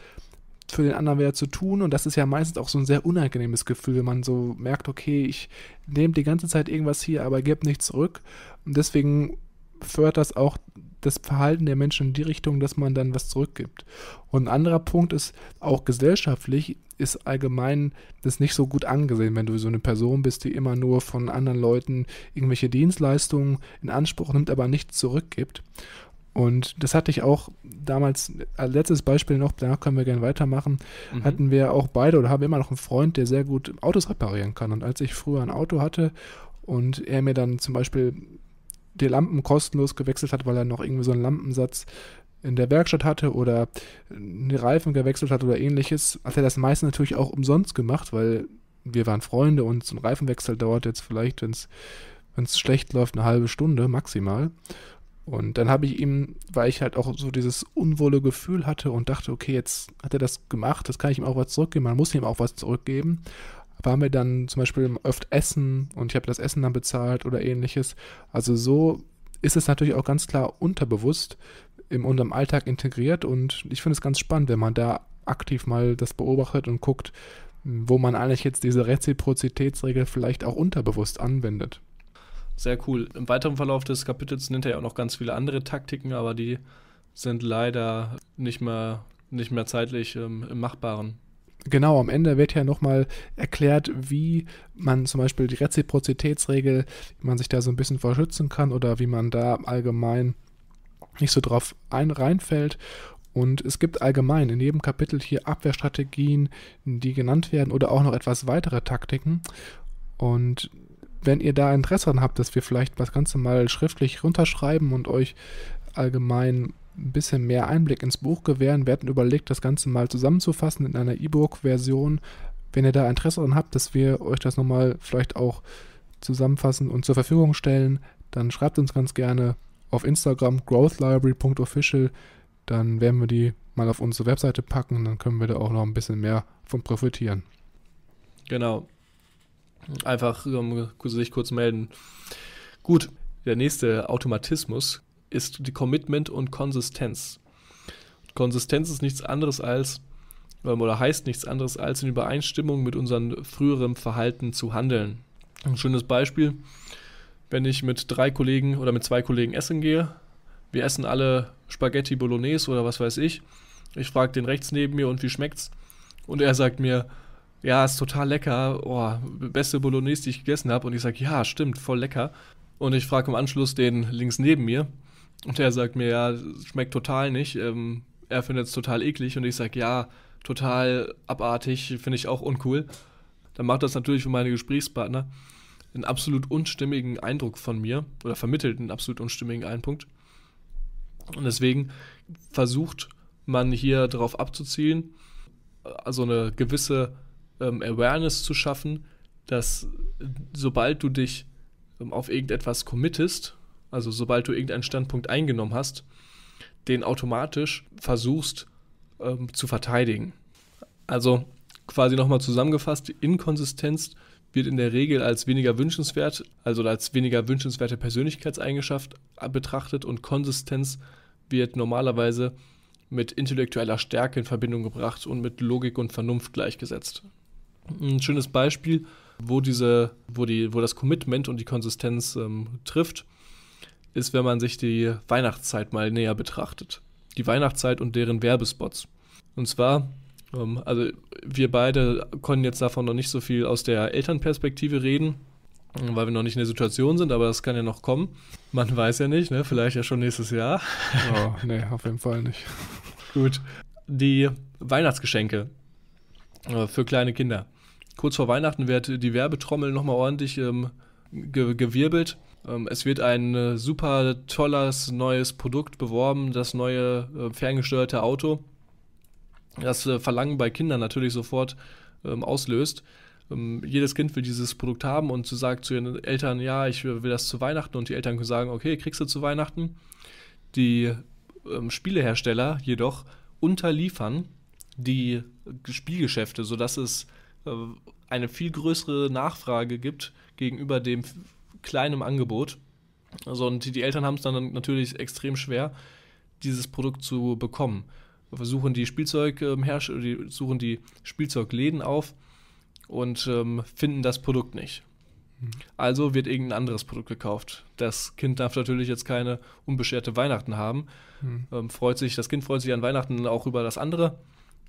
für den anderen wieder zu tun. Und das ist ja meistens auch so ein sehr unangenehmes Gefühl, wenn man so merkt, okay, ich nehme die ganze Zeit irgendwas hier, aber gebe nichts zurück. Und deswegen fördert das auch das Verhalten der Menschen in die Richtung, dass man dann was zurückgibt. Und ein anderer Punkt ist, auch gesellschaftlich ist allgemein das nicht so gut angesehen, wenn du so eine Person bist, die immer nur von anderen Leuten irgendwelche Dienstleistungen in Anspruch nimmt, aber nichts zurückgibt. Und das hatte ich auch damals, als äh, letztes Beispiel noch, danach können wir gerne weitermachen, mhm. hatten wir auch beide oder haben immer noch einen Freund, der sehr gut Autos reparieren kann. Und als ich früher ein Auto hatte und er mir dann zum Beispiel die Lampen kostenlos gewechselt hat, weil er noch irgendwie so einen Lampensatz in der Werkstatt hatte oder eine Reifen gewechselt hat oder ähnliches, hat er das meiste natürlich auch umsonst gemacht, weil wir waren Freunde und so ein Reifenwechsel dauert jetzt vielleicht, wenn es schlecht läuft, eine halbe Stunde maximal. Und dann habe ich ihm, weil ich halt auch so dieses unwohle Gefühl hatte und dachte, okay, jetzt hat er das gemacht, das kann ich ihm auch was zurückgeben, man muss ihm auch was zurückgeben, waren wir dann zum Beispiel öfter essen und ich habe das Essen dann bezahlt oder ähnliches. Also so ist es natürlich auch ganz klar unterbewusst in unserem Alltag integriert und ich finde es ganz spannend, wenn man da aktiv mal das beobachtet und guckt, wo man eigentlich jetzt diese Reziprozitätsregel vielleicht auch unterbewusst anwendet. Sehr cool. Im weiteren Verlauf des Kapitels nennt er ja auch noch ganz viele andere Taktiken, aber die sind leider nicht mehr, nicht mehr zeitlich ähm, im Machbaren. Genau, am Ende wird ja nochmal erklärt, wie man zum Beispiel die Reziprozitätsregel, wie man sich da so ein bisschen verschützen kann oder wie man da allgemein nicht so drauf ein reinfällt. Und es gibt allgemein in jedem Kapitel hier Abwehrstrategien, die genannt werden oder auch noch etwas weitere Taktiken. Und wenn ihr da Interesse daran habt, dass wir vielleicht das Ganze mal schriftlich runterschreiben und euch allgemein ein bisschen mehr Einblick ins Buch gewähren. Wir hatten überlegt, das Ganze mal zusammenzufassen in einer E-Book-Version. Wenn ihr da Interesse daran habt, dass wir euch das nochmal vielleicht auch zusammenfassen und zur Verfügung stellen, dann schreibt uns ganz gerne auf Instagram growthlibrary.official. Dann werden wir die mal auf unsere Webseite packen. Dann können wir da auch noch ein bisschen mehr von profitieren. Genau. Einfach um, sich kurz melden. Gut, der nächste Automatismus ist die Commitment und Konsistenz. Konsistenz ist nichts anderes als, ähm, oder heißt nichts anderes als in Übereinstimmung mit unserem früheren Verhalten zu handeln. Ein schönes Beispiel, wenn ich mit drei Kollegen oder mit zwei Kollegen essen gehe, wir essen alle Spaghetti Bolognese oder was weiß ich. Ich frage den rechts neben mir und wie schmeckt's? Und er sagt mir, ja, ist total lecker, oh, beste Bolognese, die ich gegessen habe. Und ich sage, ja, stimmt, voll lecker. Und ich frage im Anschluss den links neben mir, und er sagt mir, ja, schmeckt total nicht. Ähm, er findet es total eklig. Und ich sage, ja, total abartig, finde ich auch uncool. Dann macht das natürlich für meine Gesprächspartner einen absolut unstimmigen Eindruck von mir oder vermittelt einen absolut unstimmigen Eindruck. Und deswegen versucht man hier darauf abzuzielen, also eine gewisse ähm, Awareness zu schaffen, dass äh, sobald du dich ähm, auf irgendetwas committest, also sobald du irgendeinen Standpunkt eingenommen hast, den automatisch versuchst ähm, zu verteidigen. Also quasi nochmal zusammengefasst, die Inkonsistenz wird in der Regel als weniger wünschenswert, also als weniger wünschenswerte Persönlichkeitseigenschaft betrachtet und Konsistenz wird normalerweise mit intellektueller Stärke in Verbindung gebracht und mit Logik und Vernunft gleichgesetzt. Ein schönes Beispiel, wo, diese, wo, die, wo das Commitment und die Konsistenz ähm, trifft, ist, wenn man sich die Weihnachtszeit mal näher betrachtet. Die Weihnachtszeit und deren Werbespots. Und zwar, ähm, also wir beide konnten jetzt davon noch nicht so viel aus der Elternperspektive reden, weil wir noch nicht in der Situation sind, aber das kann ja noch kommen. Man weiß ja nicht, ne? vielleicht ja schon nächstes Jahr. Oh, nee, auf jeden Fall nicht. Gut. Die Weihnachtsgeschenke äh, für kleine Kinder. Kurz vor Weihnachten wird die Werbetrommel nochmal ordentlich ähm, ge gewirbelt ähm, es wird ein äh, super tolles neues Produkt beworben, das neue äh, ferngesteuerte Auto, das äh, Verlangen bei Kindern natürlich sofort ähm, auslöst. Ähm, jedes Kind will dieses Produkt haben und sagt zu ihren Eltern, ja, ich will das zu Weihnachten und die Eltern können sagen, okay, kriegst du zu Weihnachten. Die Spielehersteller jedoch unterliefern die Spielgeschäfte, sodass es eine viel größere Nachfrage gibt gegenüber dem kleinem Angebot. Also, und die Eltern haben es dann natürlich extrem schwer, dieses Produkt zu bekommen. Versuchen die, Spielzeug, ähm, die, suchen die Spielzeugläden auf und ähm, finden das Produkt nicht. Mhm. Also wird irgendein anderes Produkt gekauft. Das Kind darf natürlich jetzt keine unbeschwerte Weihnachten haben. Mhm. Ähm, freut sich, das Kind freut sich an Weihnachten auch über das andere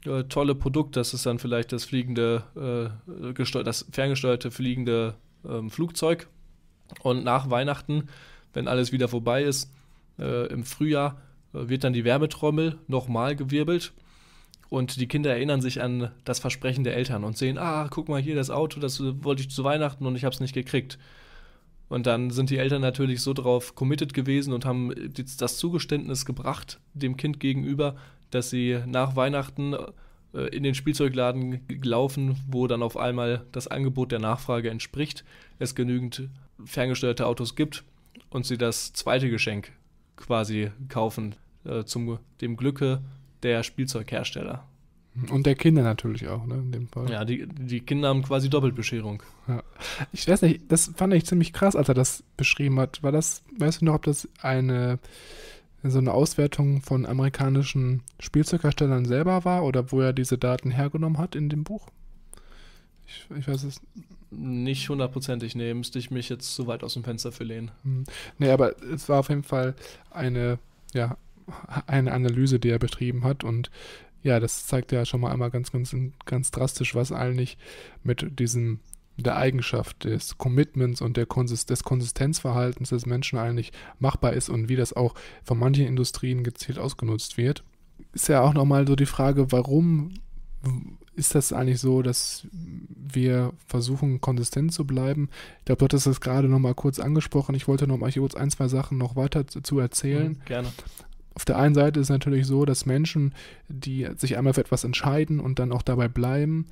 äh, tolle Produkt. Das ist dann vielleicht das fliegende, äh, das ferngesteuerte fliegende ähm, Flugzeug, und nach Weihnachten, wenn alles wieder vorbei ist, äh, im Frühjahr, äh, wird dann die Werbetrommel nochmal gewirbelt. Und die Kinder erinnern sich an das Versprechen der Eltern und sehen, ah, guck mal hier, das Auto, das äh, wollte ich zu Weihnachten und ich habe es nicht gekriegt. Und dann sind die Eltern natürlich so drauf committed gewesen und haben äh, das Zugeständnis gebracht dem Kind gegenüber, dass sie nach Weihnachten äh, in den Spielzeugladen laufen, wo dann auf einmal das Angebot der Nachfrage entspricht, es genügend ferngesteuerte Autos gibt und sie das zweite Geschenk quasi kaufen äh, zum dem Glücke der Spielzeughersteller. Und der Kinder natürlich auch, ne? In dem Fall. Ja, die, die Kinder haben quasi Doppelbescherung. Ja. Ich weiß nicht, das fand ich ziemlich krass, als er das beschrieben hat. War das, weißt du noch, ob das eine so eine Auswertung von amerikanischen Spielzeugherstellern selber war oder wo er diese Daten hergenommen hat in dem Buch? Ich, ich weiß es nicht hundertprozentig, nee, müsste ich mich jetzt so weit aus dem Fenster für lehnen. Hm. Nee, aber es war auf jeden Fall eine, ja, eine Analyse, die er betrieben hat und ja, das zeigt ja schon mal einmal ganz, ganz, ganz drastisch, was eigentlich mit diesem der Eigenschaft des Commitments und der Konsist des Konsistenzverhaltens des Menschen eigentlich machbar ist und wie das auch von manchen Industrien gezielt ausgenutzt wird. Ist ja auch nochmal so die Frage, warum ist das eigentlich so, dass wir versuchen, konsistent zu bleiben? Ich glaube, du hattest das gerade nochmal kurz angesprochen. Ich wollte noch mal kurz ein, zwei Sachen noch weiter zu, erzählen. Mhm, gerne. Auf der einen Seite ist es natürlich so, dass Menschen, die sich einmal für etwas entscheiden und dann auch dabei bleiben,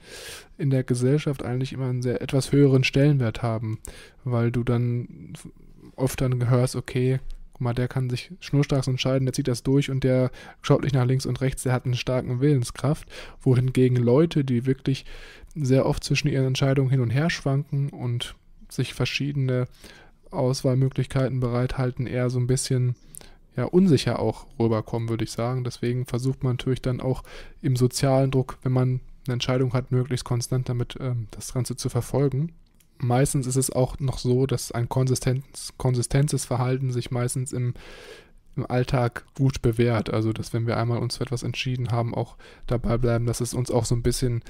in der Gesellschaft eigentlich immer einen sehr etwas höheren Stellenwert haben, weil du dann oft dann gehörst, okay, guck mal, der kann sich schnurstracks entscheiden, der zieht das durch und der schaut nicht nach links und rechts, der hat einen starken Willenskraft. Wohingegen Leute, die wirklich sehr oft zwischen ihren Entscheidungen hin und her schwanken und sich verschiedene Auswahlmöglichkeiten bereithalten, eher so ein bisschen ja, unsicher auch rüberkommen, würde ich sagen. Deswegen versucht man natürlich dann auch im sozialen Druck, wenn man eine Entscheidung hat, möglichst konstant damit ähm, das Ganze zu verfolgen meistens ist es auch noch so, dass ein konsistentes, konsistentes Verhalten sich meistens im, im Alltag gut bewährt. Also, dass wenn wir einmal uns für etwas entschieden haben, auch dabei bleiben, dass es uns auch so ein bisschen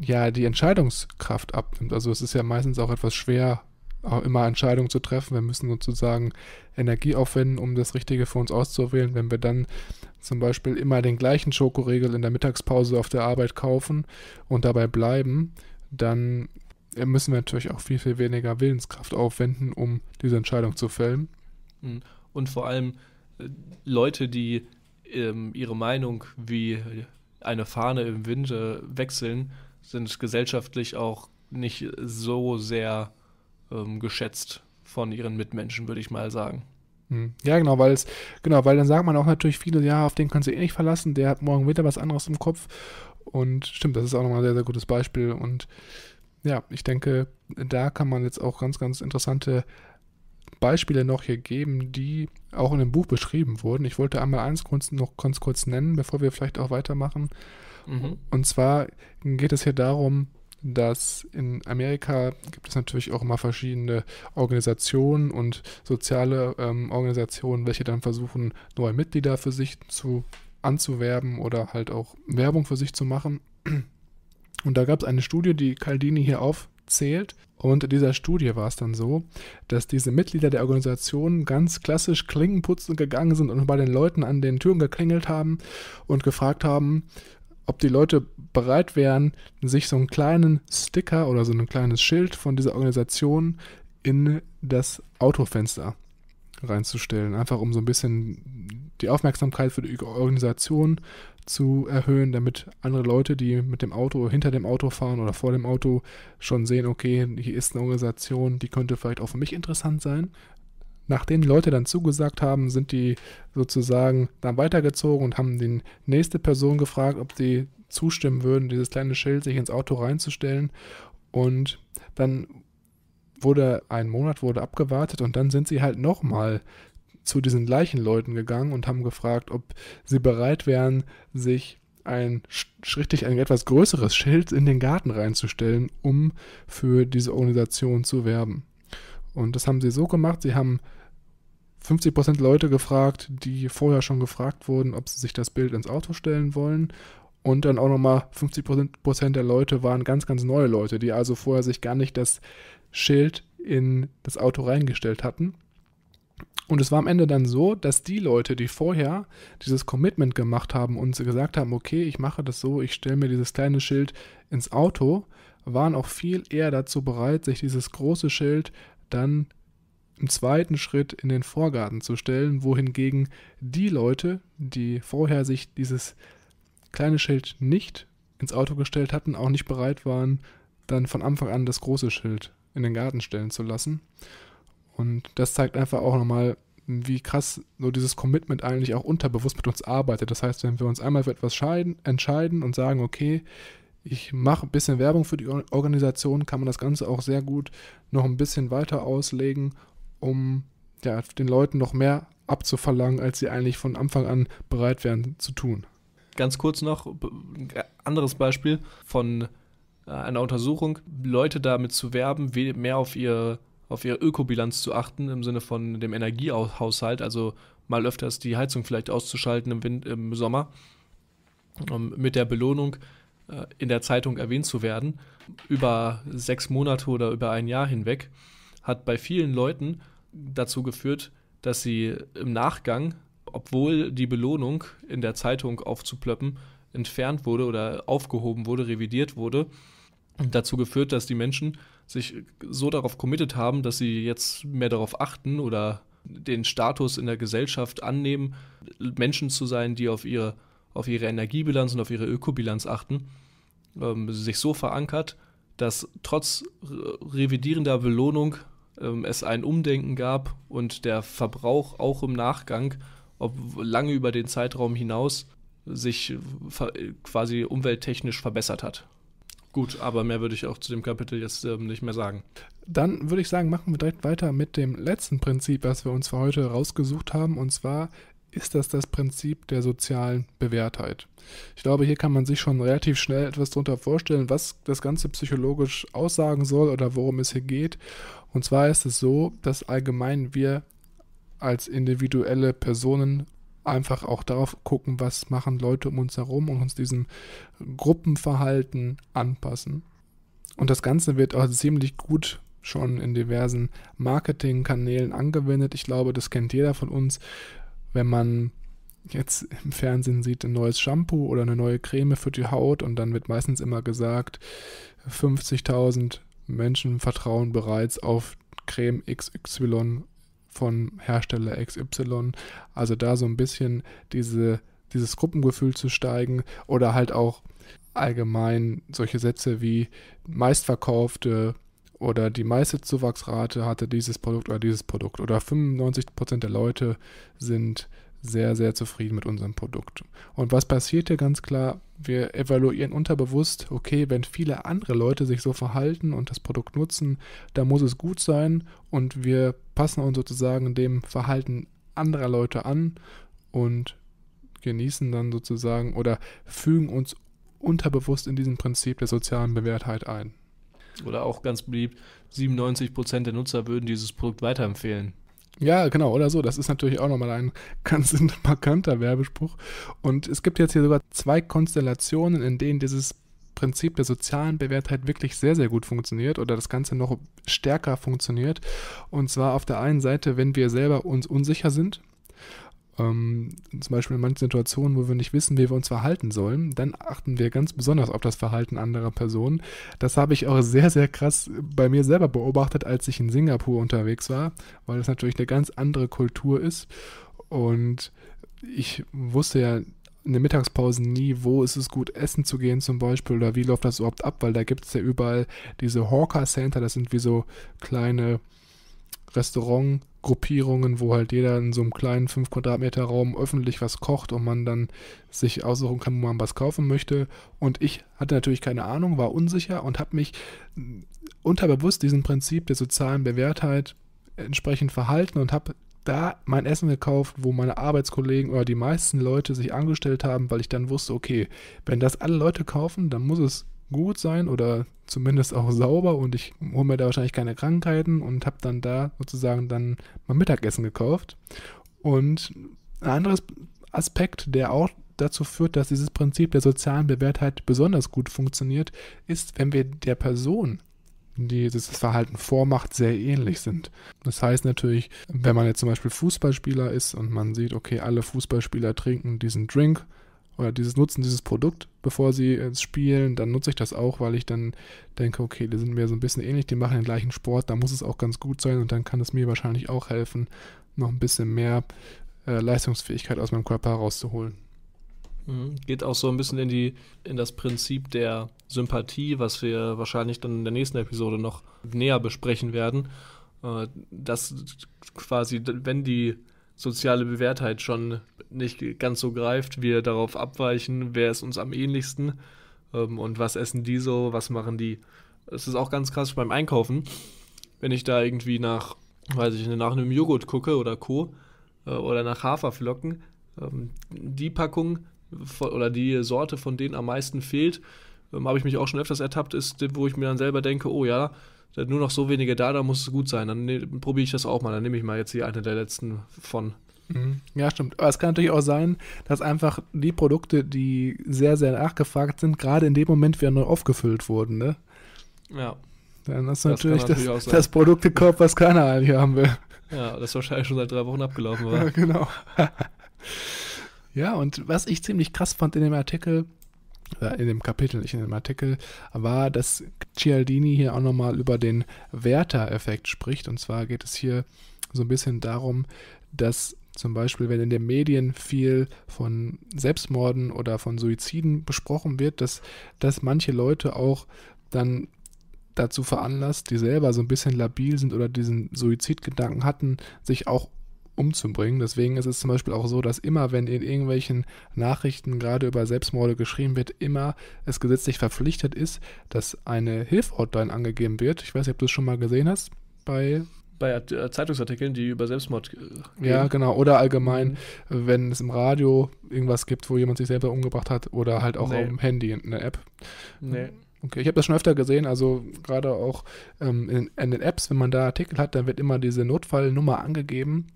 ja die Entscheidungskraft abnimmt. Also es ist ja meistens auch etwas schwer, auch immer Entscheidungen zu treffen. Wir müssen sozusagen Energie aufwenden, um das Richtige für uns auszuwählen. Wenn wir dann zum Beispiel immer den gleichen Schokoriegel in der Mittagspause auf der Arbeit kaufen und dabei bleiben, dann müssen wir natürlich auch viel, viel weniger Willenskraft aufwenden, um diese Entscheidung zu fällen. Mhm. Und vor allem äh, Leute, die ähm, ihre Meinung wie eine Fahne im Winde wechseln, sind gesellschaftlich auch nicht so sehr ähm, geschätzt von ihren Mitmenschen, würde ich mal sagen. Mhm. Ja, genau, weil es, genau, weil dann sagt man auch natürlich viele, ja, auf den kannst du eh nicht verlassen, der hat morgen wieder was anderes im Kopf. Und stimmt, das ist auch nochmal ein sehr, sehr gutes Beispiel. Und ja, ich denke, da kann man jetzt auch ganz, ganz interessante Beispiele noch hier geben, die auch in dem Buch beschrieben wurden. Ich wollte einmal eins noch ganz kurz nennen, bevor wir vielleicht auch weitermachen. Mhm. Und zwar geht es hier darum, dass in Amerika gibt es natürlich auch immer verschiedene Organisationen und soziale ähm, Organisationen, welche dann versuchen, neue Mitglieder für sich zu anzuwerben oder halt auch Werbung für sich zu machen. Und da gab es eine Studie, die Caldini hier aufzählt. Und in dieser Studie war es dann so, dass diese Mitglieder der Organisation ganz klassisch Klingenputzen gegangen sind und bei den Leuten an den Türen geklingelt haben und gefragt haben, ob die Leute bereit wären, sich so einen kleinen Sticker oder so ein kleines Schild von dieser Organisation in das Autofenster reinzustellen. Einfach um so ein bisschen die Aufmerksamkeit für die Organisation zu erhöhen, damit andere Leute, die mit dem Auto, hinter dem Auto fahren oder vor dem Auto, schon sehen, okay, hier ist eine Organisation, die könnte vielleicht auch für mich interessant sein. Nachdem die Leute dann zugesagt haben, sind die sozusagen dann weitergezogen und haben die nächste Person gefragt, ob sie zustimmen würden, dieses kleine Schild sich ins Auto reinzustellen. Und dann wurde ein Monat wurde abgewartet und dann sind sie halt nochmal zu diesen gleichen Leuten gegangen und haben gefragt, ob sie bereit wären, sich ein richtig ein etwas größeres Schild in den Garten reinzustellen, um für diese Organisation zu werben. Und das haben sie so gemacht, sie haben 50% Leute gefragt, die vorher schon gefragt wurden, ob sie sich das Bild ins Auto stellen wollen. Und dann auch nochmal 50% der Leute waren ganz, ganz neue Leute, die also vorher sich gar nicht das Schild in das Auto reingestellt hatten. Und es war am Ende dann so, dass die Leute, die vorher dieses Commitment gemacht haben und gesagt haben, okay, ich mache das so, ich stelle mir dieses kleine Schild ins Auto, waren auch viel eher dazu bereit, sich dieses große Schild dann im zweiten Schritt in den Vorgarten zu stellen, wohingegen die Leute, die vorher sich dieses kleine Schild nicht ins Auto gestellt hatten, auch nicht bereit waren, dann von Anfang an das große Schild in den Garten stellen zu lassen. Und das zeigt einfach auch nochmal, wie krass so dieses Commitment eigentlich auch unterbewusst mit uns arbeitet. Das heißt, wenn wir uns einmal für etwas scheiden, entscheiden und sagen, okay, ich mache ein bisschen Werbung für die Organisation, kann man das Ganze auch sehr gut noch ein bisschen weiter auslegen, um ja, den Leuten noch mehr abzuverlangen, als sie eigentlich von Anfang an bereit wären zu tun. Ganz kurz noch ein äh, anderes Beispiel von äh, einer Untersuchung, Leute damit zu werben, mehr auf ihr auf ihre Ökobilanz zu achten, im Sinne von dem Energiehaushalt, also mal öfters die Heizung vielleicht auszuschalten im, Wind, im Sommer, um mit der Belohnung äh, in der Zeitung erwähnt zu werden, über sechs Monate oder über ein Jahr hinweg, hat bei vielen Leuten dazu geführt, dass sie im Nachgang, obwohl die Belohnung in der Zeitung aufzuplöppen, entfernt wurde oder aufgehoben wurde, revidiert wurde, dazu geführt, dass die Menschen sich äh, so darauf committet haben, dass sie jetzt mehr darauf achten oder den Status in der Gesellschaft annehmen, Menschen zu sein, die auf ihre, auf ihre Energiebilanz und auf ihre Ökobilanz achten, ähm, sich so verankert, dass trotz revidierender Belohnung ähm, es ein Umdenken gab und der Verbrauch auch im Nachgang, ob lange über den Zeitraum hinaus, sich quasi umwelttechnisch verbessert hat. Gut, aber mehr würde ich auch zu dem Kapitel jetzt ähm, nicht mehr sagen. Dann würde ich sagen, machen wir direkt weiter mit dem letzten Prinzip, was wir uns für heute rausgesucht haben. Und zwar ist das das Prinzip der sozialen Bewährtheit. Ich glaube, hier kann man sich schon relativ schnell etwas darunter vorstellen, was das Ganze psychologisch aussagen soll oder worum es hier geht. Und zwar ist es so, dass allgemein wir als individuelle Personen einfach auch darauf gucken, was machen Leute um uns herum und uns diesem Gruppenverhalten anpassen. Und das Ganze wird auch ziemlich gut schon in diversen Marketingkanälen angewendet. Ich glaube, das kennt jeder von uns, wenn man jetzt im Fernsehen sieht, ein neues Shampoo oder eine neue Creme für die Haut und dann wird meistens immer gesagt, 50.000 Menschen vertrauen bereits auf Creme XY von Hersteller XY. Also da so ein bisschen diese, dieses Gruppengefühl zu steigen oder halt auch allgemein solche Sätze wie meistverkaufte oder die meiste Zuwachsrate hatte dieses Produkt oder dieses Produkt oder 95% der Leute sind sehr, sehr zufrieden mit unserem Produkt. Und was passiert hier ganz klar? Wir evaluieren unterbewusst, okay, wenn viele andere Leute sich so verhalten und das Produkt nutzen, dann muss es gut sein und wir passen uns sozusagen dem Verhalten anderer Leute an und genießen dann sozusagen oder fügen uns unterbewusst in diesem Prinzip der sozialen Bewährtheit ein. Oder auch ganz beliebt, 97% der Nutzer würden dieses Produkt weiterempfehlen. Ja, genau, oder so. Das ist natürlich auch nochmal ein ganz markanter Werbespruch. Und es gibt jetzt hier sogar zwei Konstellationen, in denen dieses Prinzip der sozialen Bewährtheit wirklich sehr, sehr gut funktioniert oder das Ganze noch stärker funktioniert. Und zwar auf der einen Seite, wenn wir selber uns unsicher sind, ähm, zum Beispiel in manchen Situationen, wo wir nicht wissen, wie wir uns verhalten sollen, dann achten wir ganz besonders auf das Verhalten anderer Personen. Das habe ich auch sehr, sehr krass bei mir selber beobachtet, als ich in Singapur unterwegs war, weil das natürlich eine ganz andere Kultur ist. Und ich wusste ja in den Mittagspausen nie, wo ist es gut, essen zu gehen zum Beispiel oder wie läuft das überhaupt ab, weil da gibt es ja überall diese Hawker Center, das sind wie so kleine Restaurantgruppierungen, wo halt jeder in so einem kleinen 5 Quadratmeter Raum öffentlich was kocht und man dann sich aussuchen kann, wo man was kaufen möchte. Und ich hatte natürlich keine Ahnung, war unsicher und habe mich unterbewusst diesem Prinzip der sozialen Bewährtheit entsprechend verhalten und habe da mein Essen gekauft, wo meine Arbeitskollegen oder die meisten Leute sich angestellt haben, weil ich dann wusste, okay, wenn das alle Leute kaufen, dann muss es gut sein oder zumindest auch sauber und ich hole mir da wahrscheinlich keine Krankheiten und habe dann da sozusagen dann mein Mittagessen gekauft. Und ein anderes Aspekt, der auch dazu führt, dass dieses Prinzip der sozialen Bewährtheit besonders gut funktioniert, ist, wenn wir der Person die dieses Verhalten vormacht, sehr ähnlich sind. Das heißt natürlich, wenn man jetzt zum Beispiel Fußballspieler ist und man sieht, okay, alle Fußballspieler trinken diesen Drink oder dieses Nutzen dieses Produkt, bevor sie spielen, dann nutze ich das auch, weil ich dann denke, okay, die sind mir so ein bisschen ähnlich, die machen den gleichen Sport, da muss es auch ganz gut sein und dann kann es mir wahrscheinlich auch helfen, noch ein bisschen mehr äh, Leistungsfähigkeit aus meinem Körper herauszuholen. Mhm. Geht auch so ein bisschen in, die, in das Prinzip der Sympathie, was wir wahrscheinlich dann in der nächsten Episode noch näher besprechen werden. Äh, dass quasi, wenn die soziale Bewährtheit schon nicht ganz so greift, wir darauf abweichen, wer ist uns am ähnlichsten ähm, und was essen die so, was machen die. Es ist auch ganz krass beim Einkaufen, wenn ich da irgendwie nach, weiß ich, nach einem Joghurt gucke oder Co. Äh, oder nach Haferflocken. Ähm, die Packung oder die Sorte von denen am meisten fehlt, ähm, habe ich mich auch schon öfters ertappt, ist, wo ich mir dann selber denke, oh ja, da nur noch so wenige da, da muss es gut sein. Dann ne, probiere ich das auch mal. Dann nehme ich mal jetzt hier eine der letzten von. Mhm. Ja, stimmt. Aber es kann natürlich auch sein, dass einfach die Produkte, die sehr, sehr nachgefragt sind, gerade in dem Moment wieder neu aufgefüllt wurden. Ne? Ja. Dann ist das natürlich das, natürlich das Produkt gekauft, was keiner eigentlich haben will. Ja, das wahrscheinlich schon seit drei Wochen abgelaufen war. Ja, genau. Ja, und was ich ziemlich krass fand in dem Artikel, äh, in dem Kapitel, nicht in dem Artikel, war, dass Cialdini hier auch nochmal über den Werther-Effekt spricht. Und zwar geht es hier so ein bisschen darum, dass zum Beispiel, wenn in den Medien viel von Selbstmorden oder von Suiziden besprochen wird, dass, dass manche Leute auch dann dazu veranlasst, die selber so ein bisschen labil sind oder diesen Suizidgedanken hatten, sich auch umzubringen. Deswegen ist es zum Beispiel auch so, dass immer, wenn in irgendwelchen Nachrichten gerade über Selbstmorde geschrieben wird, immer es gesetzlich verpflichtet ist, dass eine Hilfhotline angegeben wird. Ich weiß nicht, ob du es schon mal gesehen hast bei bei äh, Zeitungsartikeln, die über Selbstmord gehen. Äh, ja, genau. Oder allgemein, mhm. wenn es im Radio irgendwas gibt, wo jemand sich selber umgebracht hat oder halt auch nee. auf dem Handy in der App. Nee. Okay, ich habe das schon öfter gesehen, also gerade auch ähm, in, in, den Apps, wenn man da Artikel hat, dann wird immer diese Notfallnummer angegeben,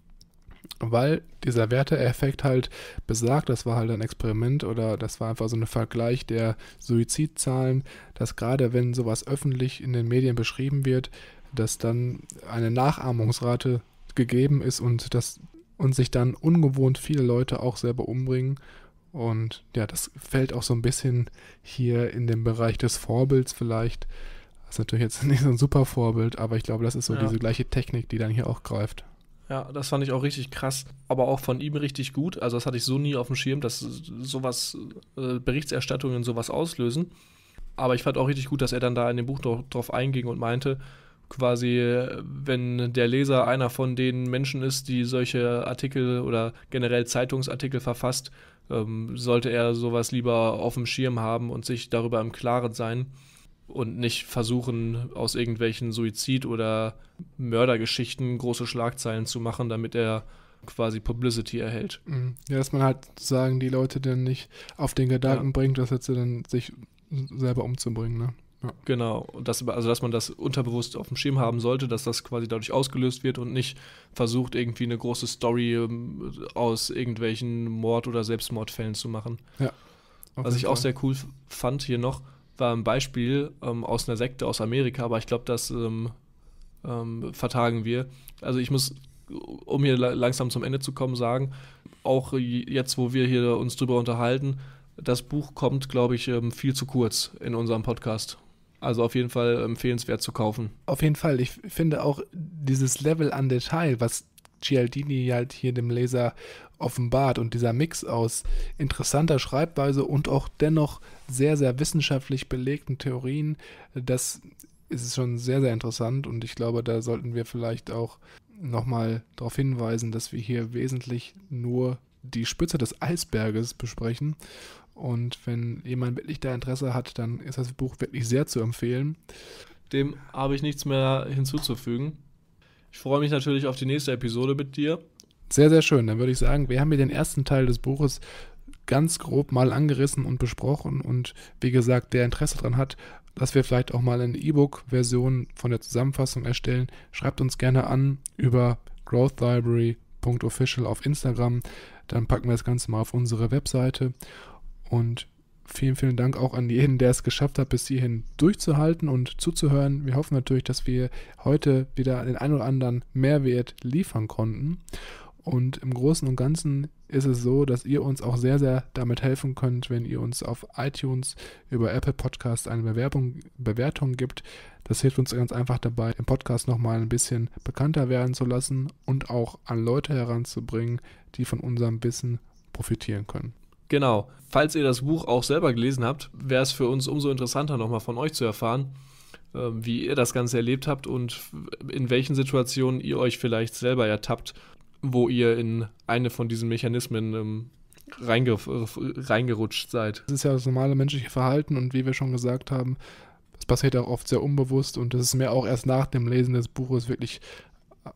weil dieser Werteeffekt halt besagt, das war halt ein Experiment oder das war einfach so ein Vergleich der Suizidzahlen, dass gerade wenn sowas öffentlich in den Medien beschrieben wird, dass dann eine Nachahmungsrate gegeben ist und dass und sich dann ungewohnt viele Leute auch selber umbringen. Und ja, das fällt auch so ein bisschen hier in den Bereich des Vorbilds vielleicht. Das ist natürlich jetzt nicht so ein super Vorbild, aber ich glaube, das ist so ja. diese gleiche Technik, die dann hier auch greift. Ja, das fand ich auch richtig krass, aber auch von ihm richtig gut. Also das hatte ich so nie auf dem Schirm, dass sowas äh, Berichterstattungen sowas auslösen. Aber ich fand auch richtig gut, dass er dann da in dem Buch drauf einging und meinte, quasi, wenn der Leser einer von den Menschen ist, die solche Artikel oder generell Zeitungsartikel verfasst, ähm, sollte er sowas lieber auf dem Schirm haben und sich darüber im Klaren sein und nicht versuchen, aus irgendwelchen Suizid- oder Mördergeschichten große Schlagzeilen zu machen, damit er quasi Publicity erhält. Mhm. Ja, dass man halt sagen, die Leute dann nicht auf den Gedanken ja. bringt, dass jetzt dann sich selber umzubringen, ne? Ja. Genau, das, also dass man das unterbewusst auf dem Schirm haben sollte, dass das quasi dadurch ausgelöst wird und nicht versucht, irgendwie eine große Story ähm, aus irgendwelchen Mord- oder Selbstmordfällen zu machen. Ja. Was ich Fall. auch sehr cool fand hier noch, war ein Beispiel ähm, aus einer Sekte aus Amerika, aber ich glaube, das ähm, ähm, vertagen wir. Also ich muss, um hier langsam zum Ende zu kommen, sagen, auch jetzt, wo wir hier uns drüber unterhalten, das Buch kommt, glaube ich, ähm, viel zu kurz in unserem Podcast. Also auf jeden Fall empfehlenswert zu kaufen. Auf jeden Fall. Ich finde auch dieses Level an Detail, was Cialdini halt hier dem Leser offenbart. Und dieser Mix aus interessanter Schreibweise und auch dennoch sehr, sehr wissenschaftlich belegten Theorien, das ist schon sehr, sehr interessant. Und ich glaube, da sollten wir vielleicht auch nochmal darauf hinweisen, dass wir hier wesentlich nur die Spitze des Eisberges besprechen. Und wenn jemand wirklich da Interesse hat, dann ist das Buch wirklich sehr zu empfehlen. Dem habe ich nichts mehr hinzuzufügen. Ich freue mich natürlich auf die nächste Episode mit dir. Sehr, sehr schön. Dann würde ich sagen, wir haben hier den ersten Teil des Buches ganz grob mal angerissen und besprochen. Und wie gesagt, der Interesse daran hat, dass wir vielleicht auch mal eine E-Book-Version von der Zusammenfassung erstellen, schreibt uns gerne an über growthlibrary.official auf Instagram. Dann packen wir das Ganze mal auf unsere Webseite. Und vielen, vielen Dank auch an jeden, der es geschafft hat, bis hierhin durchzuhalten und zuzuhören. Wir hoffen natürlich, dass wir heute wieder den einen oder anderen Mehrwert liefern konnten. Und im Großen und Ganzen ist es so, dass ihr uns auch sehr, sehr damit helfen könnt, wenn ihr uns auf iTunes über Apple Podcasts eine Bewerbung, Bewertung gibt. Das hilft uns ganz einfach dabei, den Podcast nochmal ein bisschen bekannter werden zu lassen und auch an Leute heranzubringen, die von unserem Wissen profitieren können. Genau. Falls ihr das Buch auch selber gelesen habt, wäre es für uns umso interessanter, nochmal von euch zu erfahren, ähm, wie ihr das Ganze erlebt habt und in welchen Situationen ihr euch vielleicht selber ertappt, wo ihr in eine von diesen Mechanismen ähm, reinge reingerutscht seid. Das ist ja das normale menschliche Verhalten und wie wir schon gesagt haben, es passiert auch oft sehr unbewusst und das ist mir auch erst nach dem Lesen des Buches wirklich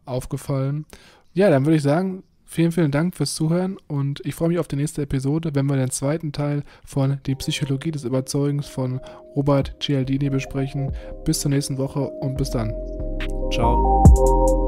aufgefallen. Ja, dann würde ich sagen, Vielen, vielen Dank fürs Zuhören und ich freue mich auf die nächste Episode, wenn wir den zweiten Teil von Die Psychologie des Überzeugens von Robert Cialdini besprechen. Bis zur nächsten Woche und bis dann. Ciao.